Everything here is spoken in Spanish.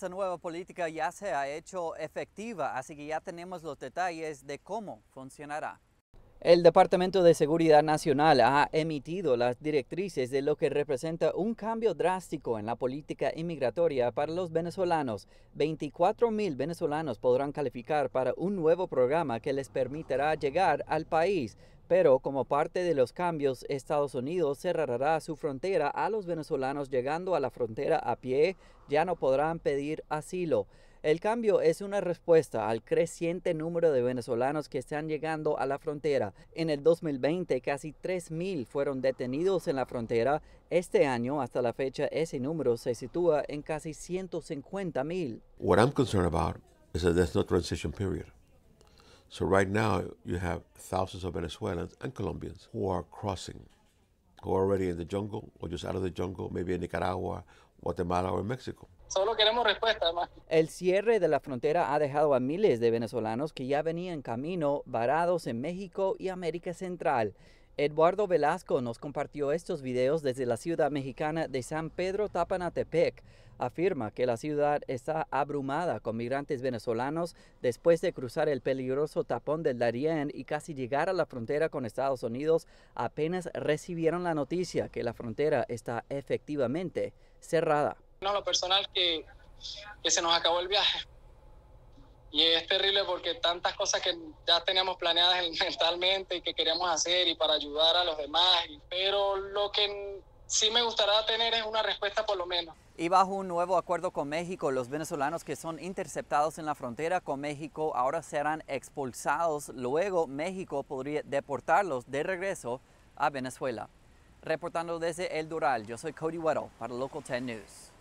Esta nueva política ya se ha hecho efectiva, así que ya tenemos los detalles de cómo funcionará. El Departamento de Seguridad Nacional ha emitido las directrices de lo que representa un cambio drástico en la política inmigratoria para los venezolanos. 24 mil venezolanos podrán calificar para un nuevo programa que les permitirá llegar al país. Pero como parte de los cambios, Estados Unidos cerrará su frontera a los venezolanos llegando a la frontera a pie, ya no podrán pedir asilo. El cambio es una respuesta al creciente número de venezolanos que están llegando a la frontera. En el 2020, casi 3.000 fueron detenidos en la frontera. Este año, hasta la fecha, ese número se sitúa en casi 150.000. What I'm concerned about is that there's no transition period. So right now you have thousands of Venezuelans and Colombians who are crossing, who are already in the jungle or just out of the jungle, maybe in Nicaragua, Guatemala or Mexico. Solo queremos respuesta, El cierre de la frontera ha dejado a miles de venezolanos que ya venían camino varados en México y América Central. Eduardo Velasco nos compartió estos videos desde la ciudad mexicana de San Pedro Tapanatepec. Afirma que la ciudad está abrumada con migrantes venezolanos después de cruzar el peligroso tapón del Darién y casi llegar a la frontera con Estados Unidos. Apenas recibieron la noticia que la frontera está efectivamente cerrada. No, lo personal que, que se nos acabó el viaje. Y es terrible porque tantas cosas que ya teníamos planeadas mentalmente y que queríamos hacer y para ayudar a los demás, pero lo que sí me gustaría tener es una respuesta por lo menos. Y bajo un nuevo acuerdo con México, los venezolanos que son interceptados en la frontera con México ahora serán expulsados. Luego México podría deportarlos de regreso a Venezuela. Reportando desde El dural yo soy Cody Weddle para Local 10 News.